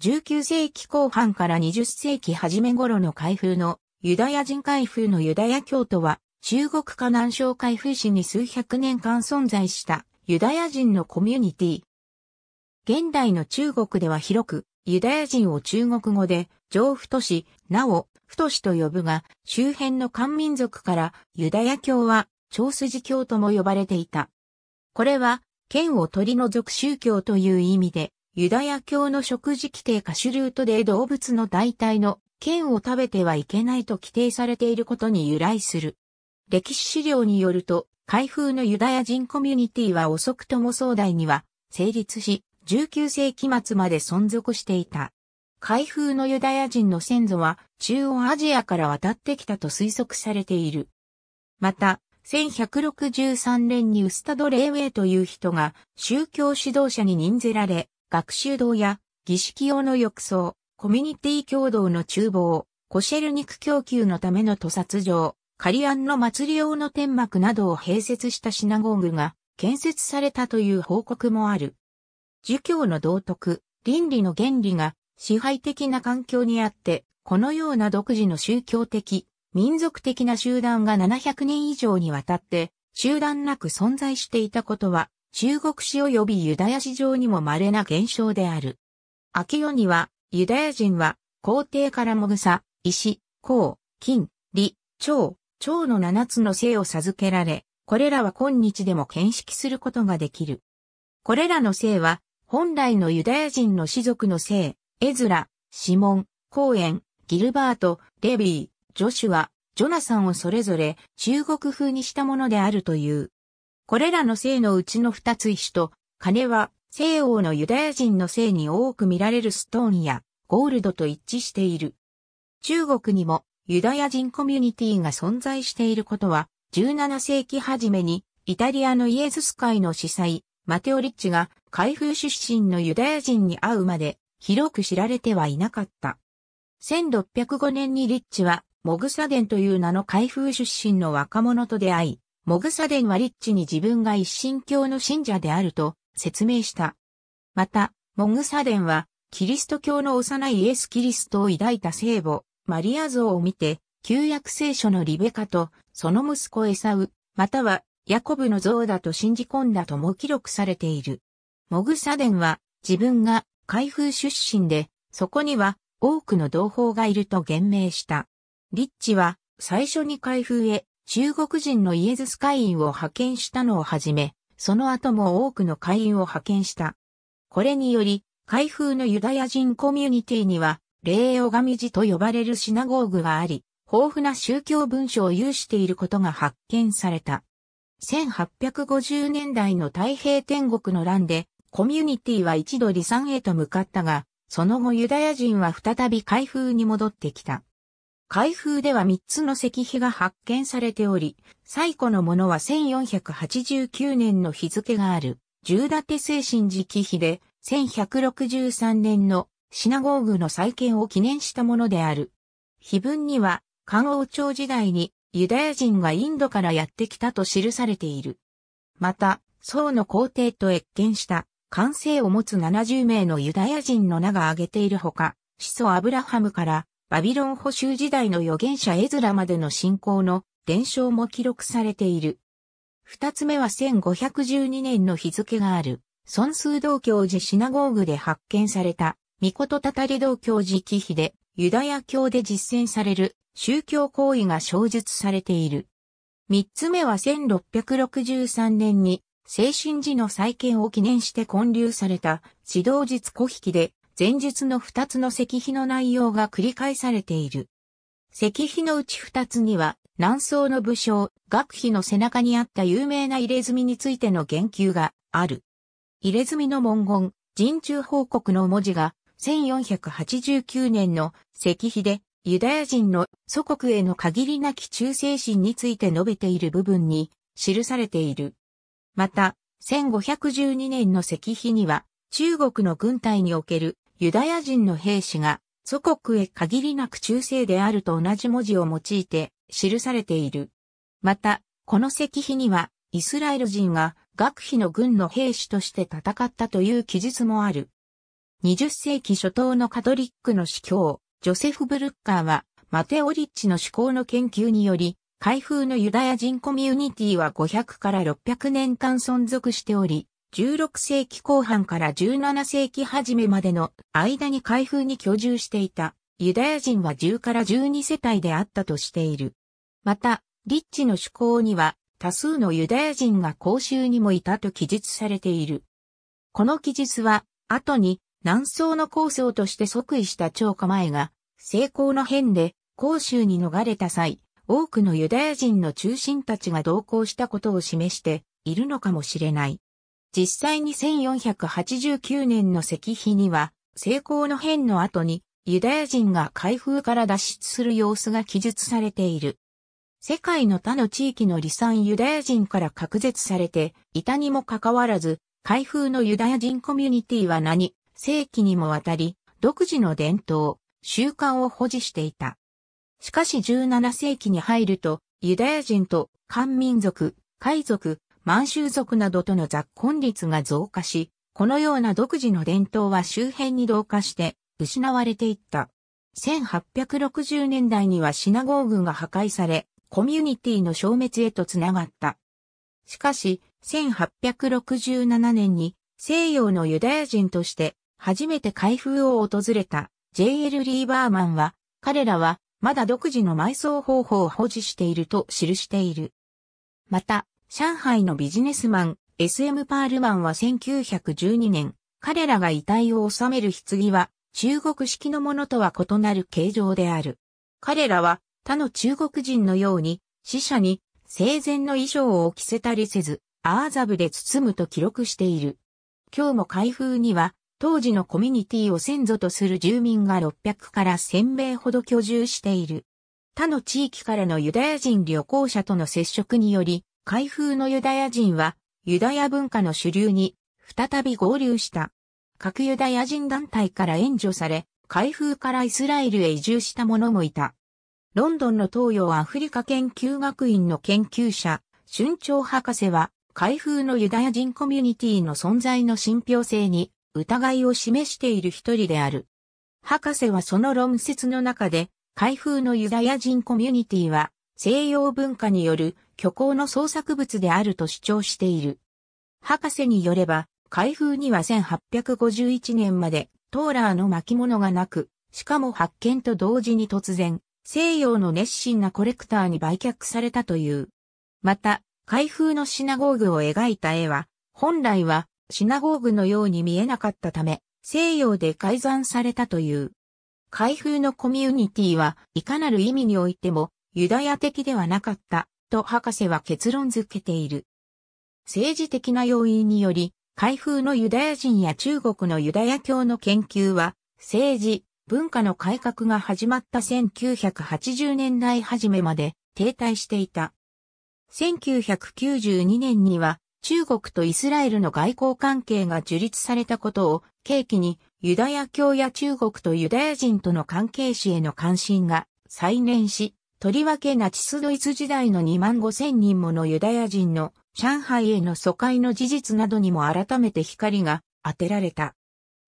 19世紀後半から20世紀初め頃の開封のユダヤ人開封のユダヤ教徒は中国河南省開封市に数百年間存在したユダヤ人のコミュニティ。現代の中国では広くユダヤ人を中国語で上太市、なお太市と呼ぶが周辺の漢民族からユダヤ教は長筋教とも呼ばれていた。これは県を取り除く宗教という意味でユダヤ教の食事規定かルートで動物の代替の剣を食べてはいけないと規定されていることに由来する。歴史資料によると、開封のユダヤ人コミュニティは遅くとも壮大には成立し、19世紀末まで存続していた。開封のユダヤ人の先祖は中央アジアから渡ってきたと推測されている。また、1163年にウスタド・レーウェイという人が宗教指導者に任ぜられ、学習堂や儀式用の浴槽、コミュニティ共同の厨房、コシェル肉供給のための屠殺場、カリアンの祭り用の天幕などを併設したシナゴーグが建設されたという報告もある。儒教の道徳、倫理の原理が支配的な環境にあって、このような独自の宗教的、民族的な集団が700年以上にわたって集団なく存在していたことは中国史及びユダヤ史上にも稀な現象である。秋世には、ユダヤ人は、皇帝からもぐさ、石、甲、金、理、蝶、蝶の七つの姓を授けられ、これらは今日でも見識することができる。これらの姓は、本来のユダヤ人の士族の姓、エズラ、シモン、コーエン、ギルバート、レビー、ジョシュア、ジョナサンをそれぞれ中国風にしたものであるという。これらの姓のうちの二つ石と、金は西欧のユダヤ人の姓に多く見られるストーンやゴールドと一致している。中国にもユダヤ人コミュニティが存在していることは、17世紀初めにイタリアのイエズス会の司祭、マテオリッチが開封出身のユダヤ人に会うまで広く知られてはいなかった。1605年にリッチはモグサデンという名の開封出身の若者と出会い、モグサデンはリッチに自分が一神教の信者であると説明した。また、モグサデンは、キリスト教の幼いイエス・キリストを抱いた聖母、マリア像を見て、旧約聖書のリベカと、その息子エサウ、または、ヤコブの像だと信じ込んだとも記録されている。モグサデンは、自分が開封出身で、そこには多くの同胞がいると言明した。リッチは、最初に開封へ中国人のイエズス会員を派遣したのをはじめ、その後も多くの会員を派遣した。これにより、開封のユダヤ人コミュニティには、霊を神寺と呼ばれるシナゴーグがあり、豊富な宗教文書を有していることが発見された。1850年代の太平天国の乱で、コミュニティは一度離散へと向かったが、その後ユダヤ人は再び開封に戻ってきた。開封では3つの石碑が発見されており、最古のものは1489年の日付がある、十立精神直碑で、1163年のシナゴーグの再建を記念したものである。碑文には、漢王朝時代にユダヤ人がインドからやってきたと記されている。また、宋の皇帝と越見した歓声を持つ70名のユダヤ人の名が挙げているほか、始祖アブラハムからバビロン捕囚時代の預言者エズラまでの信仰の伝承も記録されている。二つ目は1512年の日付がある、孫数道教寺シナゴーグで発見された、御事たたり道教寺忌避で、ユダヤ教で実践される宗教行為が小述されている。三つ目は1663年に、精神寺の再建を記念して建立された、指導術古引きで、前述の2つの石碑の内容が繰り返されている。石碑のうち2つには、南宋の武将、学碑の背中にあった有名な入れ墨についての言及がある。入れ墨の文言、人中報告の文字が、1489年の石碑で、ユダヤ人の祖国への限りなき忠誠心について述べている部分に記されている。また、1512年の石碑には、中国の軍隊におけるユダヤ人の兵士が祖国へ限りなく忠誠であると同じ文字を用いて記されている。また、この石碑にはイスラエル人が学費の軍の兵士として戦ったという記述もある。20世紀初頭のカトリックの司教、ジョセフ・ブルッカーは、マテオリッチの思考の研究により、開封のユダヤ人コミュニティは500から600年間存続しており、16世紀後半から17世紀初めまでの間に開封に居住していたユダヤ人は10から12世帯であったとしている。また、立地の趣向には多数のユダヤ人が公衆にもいたと記述されている。この記述は、後に南宋の構想として即位した超構えが、成功の変で公衆に逃れた際、多くのユダヤ人の中心たちが同行したことを示しているのかもしれない。実際に1489年の石碑には、成功の変の後にユダヤ人が開封から脱出する様子が記述されている。世界の他の地域の離散ユダヤ人から隔絶されていたにもかかわらず、開封のユダヤ人コミュニティは何、世紀にもわたり、独自の伝統、習慣を保持していた。しかし17世紀に入ると、ユダヤ人と漢民族、海賊、満州族などとの雑婚率が増加し、このような独自の伝統は周辺に同化して失われていった。1860年代にはシナゴーグが破壊され、コミュニティの消滅へとつながった。しかし、1867年に西洋のユダヤ人として初めて開封を訪れた J.L. リーバーマンは、彼らはまだ独自の埋葬方法を保持していると記している。また、上海のビジネスマン、SM パールマンは1912年、彼らが遺体を収める棺は、中国式のものとは異なる形状である。彼らは、他の中国人のように、死者に生前の衣装を着せたりせず、アーザブで包むと記録している。今日も開封には、当時のコミュニティを先祖とする住民が600から1000名ほど居住している。他の地域からのユダヤ人旅行者との接触により、開封のユダヤ人は、ユダヤ文化の主流に、再び合流した。各ユダヤ人団体から援助され、開封からイスラエルへ移住した者もいた。ロンドンの東洋アフリカ研究学院の研究者、春長博士は、開封のユダヤ人コミュニティの存在の信憑性に疑いを示している一人である。博士はその論説の中で、開封のユダヤ人コミュニティは、西洋文化による虚構の創作物であると主張している。博士によれば、開封には1851年までトーラーの巻物がなく、しかも発見と同時に突然、西洋の熱心なコレクターに売却されたという。また、開封のシナゴーグを描いた絵は、本来はシナゴーグのように見えなかったため、西洋で改ざんされたという。開封のコミュニティはいかなる意味においてもユダヤ的ではなかったト博士は結論づけている。政治的な要因により、開封のユダヤ人や中国のユダヤ教の研究は、政治、文化の改革が始まった1980年代初めまで停滞していた。1992年には、中国とイスラエルの外交関係が樹立されたことを契機に、ユダヤ教や中国とユダヤ人との関係史への関心が再燃し、とりわけナチスドイツ時代の2万5千人ものユダヤ人の上海への疎開の事実などにも改めて光が当てられた。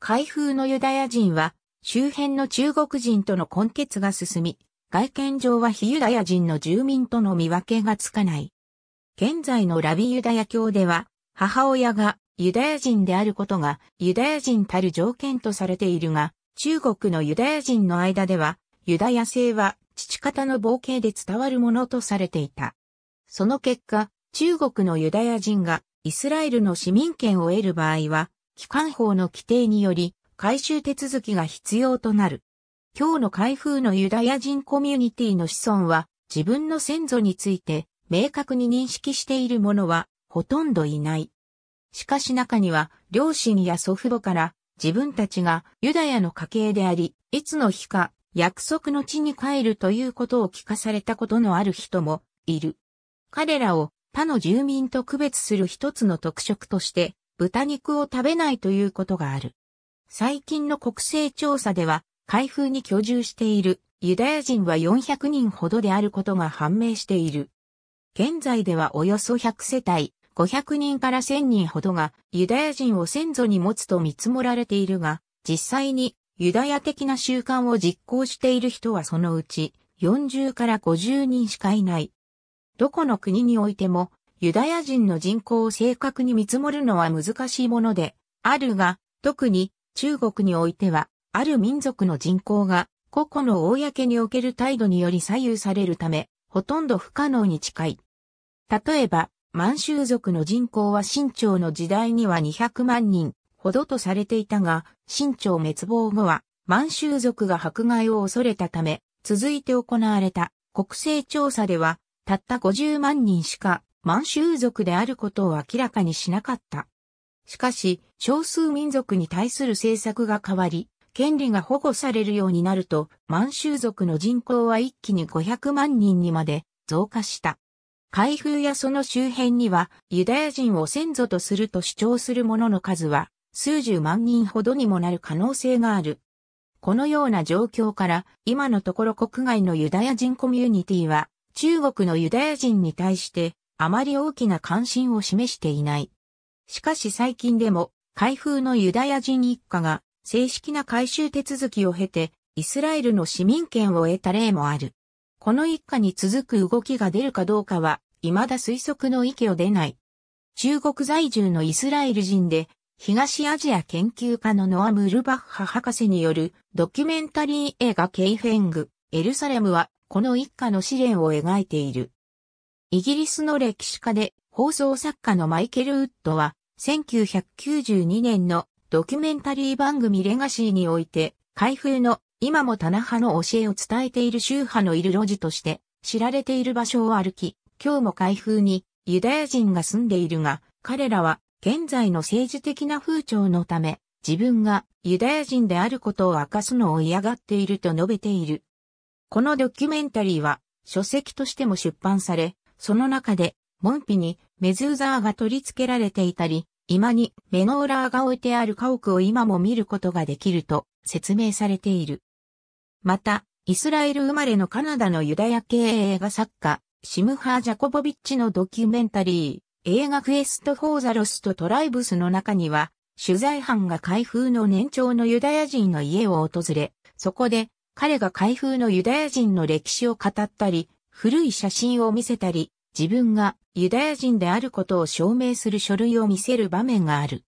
開封のユダヤ人は周辺の中国人との混血が進み、外見上は非ユダヤ人の住民との見分けがつかない。現在のラビユダヤ教では、母親がユダヤ人であることがユダヤ人たる条件とされているが、中国のユダヤ人の間では、ユダヤ性は父方の冒険で伝わるものとされていた。その結果、中国のユダヤ人がイスラエルの市民権を得る場合は、機関法の規定により、回収手続きが必要となる。今日の開封のユダヤ人コミュニティの子孫は、自分の先祖について、明確に認識している者は、ほとんどいない。しかし中には、両親や祖父母から、自分たちがユダヤの家系であり、いつの日か約束の地に帰るということを聞かされたことのある人もいる。彼らを他の住民と区別する一つの特色として豚肉を食べないということがある。最近の国勢調査では開封に居住しているユダヤ人は400人ほどであることが判明している。現在ではおよそ100世帯、500人から1000人ほどがユダヤ人を先祖に持つと見積もられているが、実際にユダヤ的な習慣を実行している人はそのうち40から50人しかいない。どこの国においてもユダヤ人の人口を正確に見積もるのは難しいものであるが、特に中国においてはある民族の人口が個々の公における態度により左右されるため、ほとんど不可能に近い。例えば、満州族の人口は清朝の時代には200万人、ほどとされていたが、清朝滅亡後は満州族が迫害を恐れたため、続いて行われた国勢調査では、たった50万人しか満州族であることを明らかにしなかった。しかし、少数民族に対する政策が変わり、権利が保護されるようになると、満州族の人口は一気に500万人にまで増加した。開封やその周辺には、ユダヤ人を先祖とすると主張する者の数は数十万人ほどにもなる可能性がある。このような状況から、今のところ国外のユダヤ人コミュニティは、中国のユダヤ人に対して、あまり大きな関心を示していない。しかし最近でも、開封のユダヤ人一家が、正式な改修手続きを経て、イスラエルの市民権を得た例もある。この一家に続く動きが出るかどうかは、未だ推測の域を出ない。中国在住のイスラエル人で、東アジア研究家のノア・ムルバッハ博士によるドキュメンタリー映画ケイフェング、エルサレムはこの一家の試練を描いている。イギリスの歴史家で放送作家のマイケル・ウッドは1992年のドキュメンタリー番組レガシーにおいて、開封の今も棚派の教えを伝えている宗派のいる路地として知られている場所を歩き、今日も開封にユダヤ人が住んでいるが、彼らは現在の政治的な風潮のため、自分がユダヤ人であることを明かすのを嫌がっていると述べている。このドキュメンタリーは書籍としても出版され、その中で、門扉にメズーザーが取り付けられていたり、今にメノーラーが置いてある家屋を今も見ることができると説明されている。また、イスラエル生まれのカナダのユダヤ系映画作家、シムハー・ジャコボビッチのドキュメンタリー。映画クエスト・フォー・ザ・ロスト・トライブスの中には、取材班が開封の年長のユダヤ人の家を訪れ、そこで彼が開封のユダヤ人の歴史を語ったり、古い写真を見せたり、自分がユダヤ人であることを証明する書類を見せる場面がある。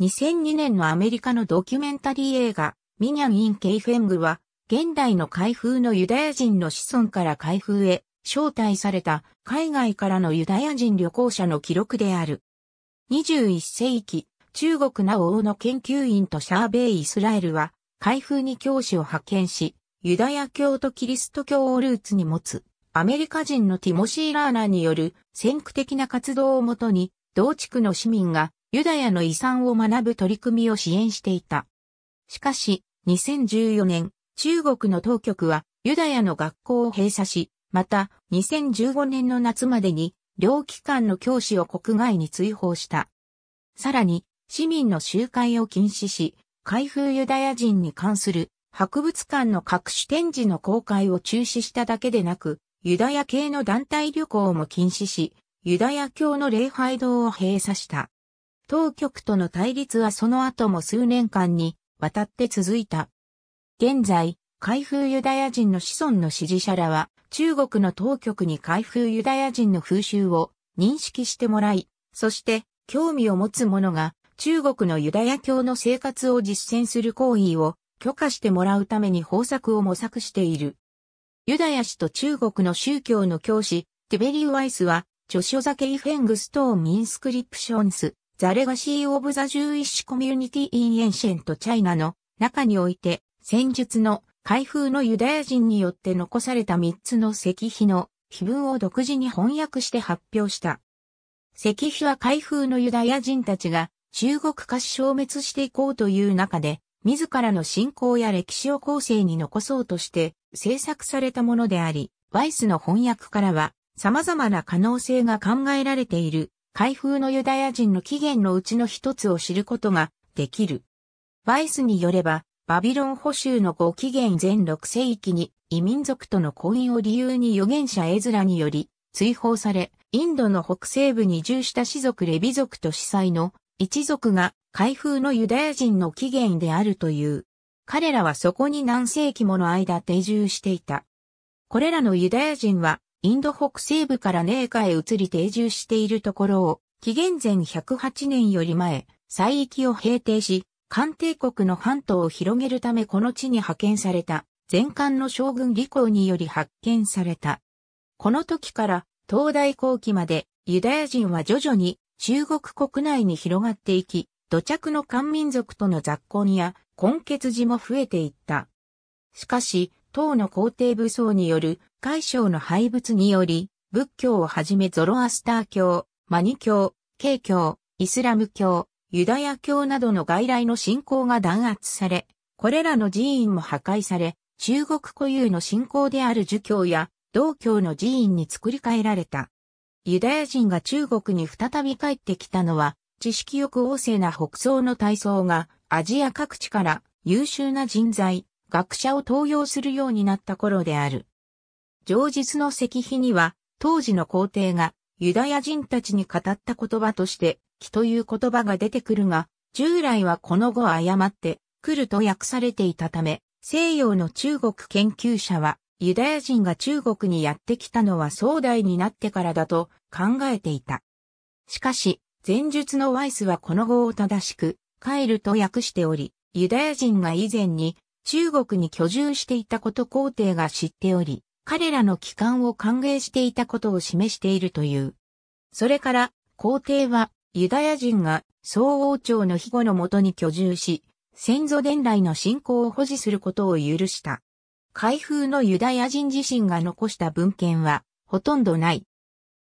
2002年のアメリカのドキュメンタリー映画、ミニャン・イン・ケイフェングは、現代の開封のユダヤ人の子孫から開封へ招待された海外からのユダヤ人旅行者の記録である。21世紀、中国な王の研究員とシャーベイ・イスラエルは、開封に教師を派遣し、ユダヤ教とキリスト教をルーツに持つ、アメリカ人のティモシー・ラーナーによる先駆的な活動をもとに、同地区の市民がユダヤの遺産を学ぶ取り組みを支援していた。しかし、2014年、中国の当局はユダヤの学校を閉鎖し、また、2015年の夏までに、両機関の教師を国外に追放した。さらに、市民の集会を禁止し、開封ユダヤ人に関する博物館の各種展示の公開を中止しただけでなく、ユダヤ系の団体旅行も禁止し、ユダヤ教の礼拝堂を閉鎖した。当局との対立はその後も数年間にわたって続いた。現在、開封ユダヤ人の子孫の支持者らは、中国の当局に開封ユダヤ人の風習を認識してもらい、そして興味を持つ者が中国のユダヤ教の生活を実践する行為を許可してもらうために方策を模索している。ユダヤ氏と中国の宗教の教師、ティベリー・ワイスは、著書ザケイフェングストーン・インスクリプションス、ザ・レガシー・オブ・ザ・ジューイッシュ・コミュニティ・イン・エンシェント・チャイナの中において、戦術の開封のユダヤ人によって残された3つの石碑の碑文を独自に翻訳して発表した。石碑は開封のユダヤ人たちが中国化し消滅していこうという中で、自らの信仰や歴史を後世に残そうとして制作されたものであり、ワイスの翻訳からは様々な可能性が考えられている開封のユダヤ人の起源のうちの一つを知ることができる。ワイスによれば、バビロン捕囚の後紀元前6世紀に異民族との婚姻を理由に預言者エズラにより追放され、インドの北西部に移住した氏族レビ族と司祭の一族が開封のユダヤ人の起源であるという。彼らはそこに何世紀もの間定住していた。これらのユダヤ人はインド北西部からネーカへ移り定住しているところを紀元前108年より前、西域を平定し、艦帝国の半島を広げるためこの地に派遣された前漢の将軍李光により発見された。この時から東大後期までユダヤ人は徐々に中国国内に広がっていき、土着の漢民族との雑婚や根血寺も増えていった。しかし、唐の皇帝武装による海省の廃物により、仏教をはじめゾロアスター教、マニ教、イ教、イスラム教、ユダヤ教などの外来の信仰が弾圧され、これらの寺院も破壊され、中国固有の信仰である儒教や道教の寺院に作り変えられた。ユダヤ人が中国に再び帰ってきたのは、知識欲旺盛な北宋の体操がアジア各地から優秀な人材、学者を登用するようになった頃である。上述の石碑には、当時の皇帝がユダヤ人たちに語った言葉として、という言葉が出てくるが、従来はこの語誤って来ると訳されていたため、西洋の中国研究者は、ユダヤ人が中国にやってきたのは壮大になってからだと考えていた。しかし、前述のワイスはこの語を正しく、帰ると訳しており、ユダヤ人が以前に中国に居住していたこと皇帝が知っており、彼らの帰還を歓迎していたことを示しているという。それから、皇帝はユダヤ人が総王朝の庇護のもとに居住し、先祖伝来の信仰を保持することを許した。開封のユダヤ人自身が残した文献は、ほとんどない。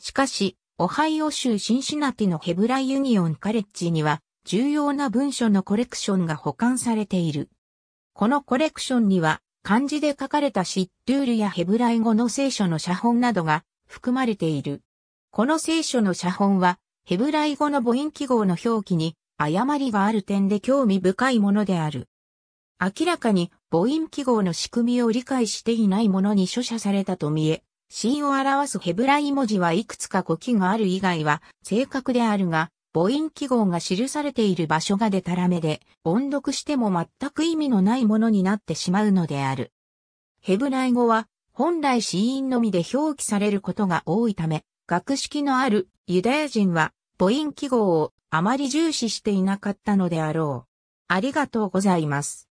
しかし、オハイオ州シンシナティのヘブライユニオンカレッジには、重要な文書のコレクションが保管されている。このコレクションには、漢字で書かれたシットゥールやヘブライ語の聖書の写本などが含まれている。この聖書の写本は、ヘブライ語の母音記号の表記に誤りがある点で興味深いものである。明らかに母音記号の仕組みを理解していないものに書写されたと見え、シーンを表すヘブライ文字はいくつか語記がある以外は正確であるが、母音記号が記されている場所がでたらめで、音読しても全く意味のないものになってしまうのである。ヘブライ語は本来死因のみで表記されることが多いため、学識のあるユダヤ人は母音記号をあまり重視していなかったのであろう。ありがとうございます。